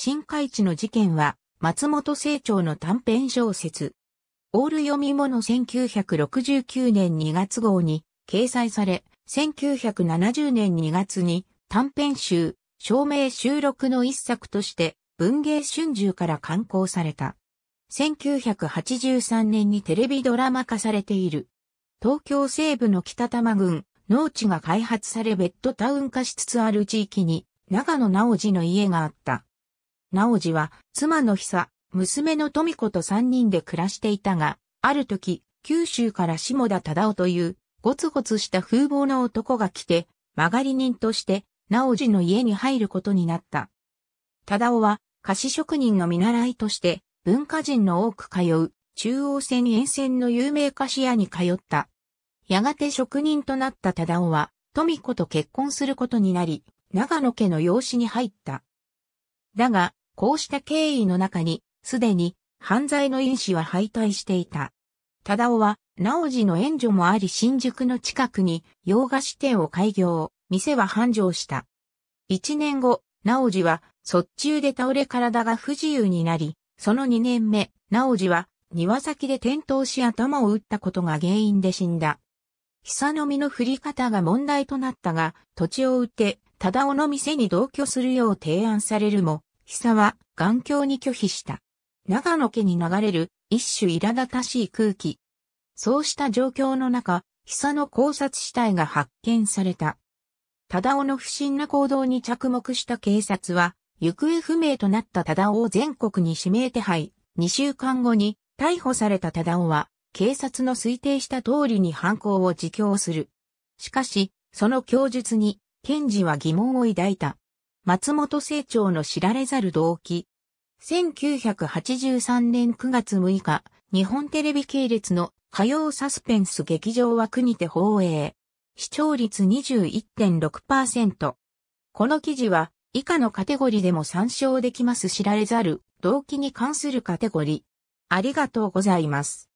新海地の事件は、松本清張の短編小説。オール読み物1969年2月号に掲載され、1970年2月に短編集、証明収録の一作として文芸春秋から刊行された。1983年にテレビドラマ化されている。東京西部の北玉郡、農地が開発されベッドタウン化しつつある地域に、長野直治の家があった。直次は、妻の久、娘の富子と三人で暮らしていたが、ある時、九州から下田忠夫という、ごつごつした風貌の男が来て、曲がり人として、直次の家に入ることになった。忠夫は、菓子職人の見習いとして、文化人の多く通う、中央線沿線の有名菓子屋に通った。やがて職人となった忠夫は、富子と結婚することになり、長野家の養子に入った。だが、こうした経緯の中に、すでに犯罪の因子は敗退していた。忠夫は、直次の援助もあり新宿の近くに洋菓子店を開業、店は繁盛した。一年後、直次は、卒中で倒れ体が不自由になり、その二年目、直次は、庭先で転倒し頭を打ったことが原因で死んだ。久の実の振り方が問題となったが、土地を売って、忠夫の店に同居するよう提案されるも、久は眼鏡に拒否した。長野家に流れる一種苛立たしい空気。そうした状況の中、久の考察死体が発見された。忠夫の不審な行動に着目した警察は、行方不明となった忠夫を全国に指名手配。2週間後に逮捕された忠夫は、警察の推定した通りに犯行を自供する。しかし、その供述に、検事は疑問を抱いた。松本清張の知られざる動機。1983年9月6日、日本テレビ系列の火曜サスペンス劇場は国て放映。視聴率21.6%。この記事は以下のカテゴリでも参照できます知られざる動機に関するカテゴリ。ありがとうございます。